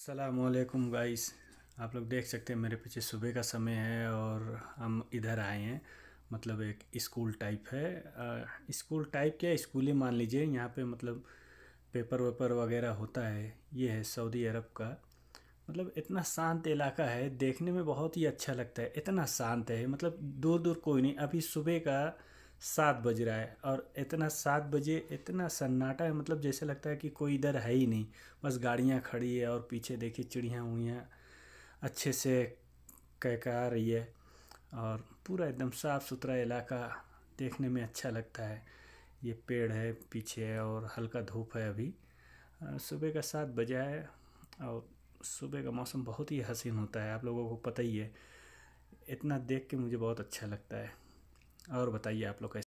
सलामकुम गाइस आप लोग देख सकते हैं मेरे पीछे सुबह का समय है और हम इधर आए हैं मतलब एक स्कूल टाइप है स्कूल टाइप क्या स्कूल ही मान लीजिए यहाँ पे मतलब पेपर वेपर वगैरह होता है ये है सऊदी अरब का मतलब इतना शांत इलाका है देखने में बहुत ही अच्छा लगता है इतना शांत है मतलब दूर दूर कोई नहीं अभी सुबह का सात बज रहा है और इतना सात बजे इतना सन्नाटा है मतलब जैसे लगता है कि कोई इधर है ही नहीं बस गाड़ियाँ खड़ी है और पीछे देखिए चिड़िया हुई अच्छे से कहका रही है और पूरा एकदम साफ़ सुथरा इलाका देखने में अच्छा लगता है ये पेड़ है पीछे है और हल्का धूप है अभी सुबह का सात बजा है और सुबह का मौसम बहुत ही हसीन होता है आप लोगों को पता ही है इतना देख के मुझे बहुत अच्छा लगता है और बताइए आप लोग कैसे